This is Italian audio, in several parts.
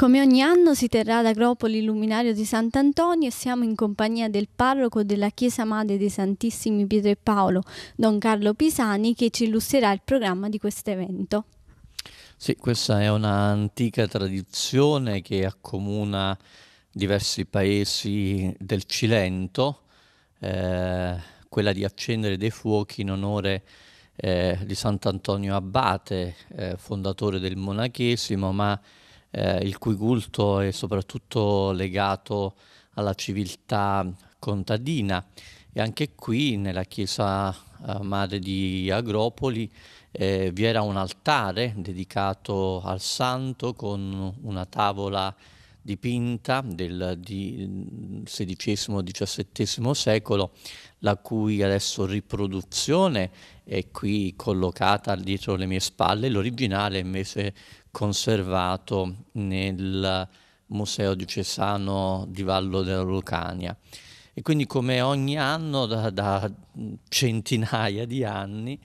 Come ogni anno si terrà ad Agropoli il luminario di Sant'Antonio e siamo in compagnia del parroco della Chiesa Madre dei Santissimi Pietro e Paolo, Don Carlo Pisani, che ci illustrerà il programma di questo evento. Sì, questa è un'antica tradizione che accomuna diversi paesi del Cilento, eh, quella di accendere dei fuochi in onore eh, di Sant'Antonio Abate, eh, fondatore del monachesimo, ma eh, il cui culto è soprattutto legato alla civiltà contadina. E anche qui nella chiesa eh, madre di Agropoli eh, vi era un altare dedicato al santo con una tavola dipinta del XVI-XVII secolo, la cui adesso riproduzione è qui collocata dietro le mie spalle, l'originale è invece conservato nel Museo Diocesano di Vallo della Lucania. E quindi come ogni anno da, da centinaia di anni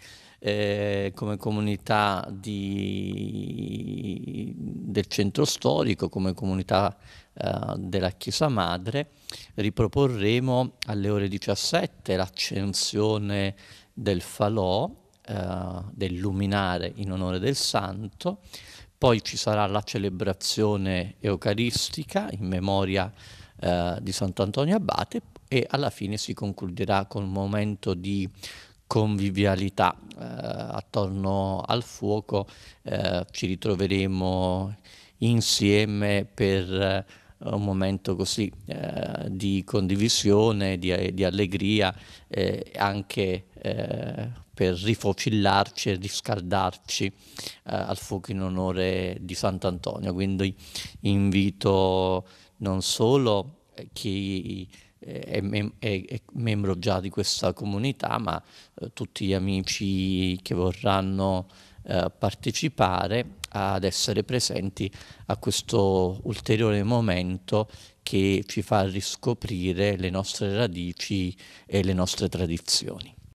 eh, come comunità di, del centro storico, come comunità eh, della Chiesa Madre, riproporremo alle ore 17 l'accensione del falò, eh, del luminare in onore del santo, poi ci sarà la celebrazione eucaristica in memoria eh, di Sant'Antonio Abate e alla fine si concluderà con un momento di convivialità eh, attorno al fuoco, eh, ci ritroveremo insieme per eh, un momento così eh, di condivisione, di, eh, di allegria, eh, anche eh, per rifocillarci e riscaldarci eh, al fuoco in onore di Sant'Antonio. Quindi invito non solo chi è, mem- è, è, membro già di questa comunità, ma eh, tutti gli amici che vorranno eh, partecipare ad essere presenti a questo ulteriore momento che ci fa riscoprire le nostre radici e le nostre tradizioni.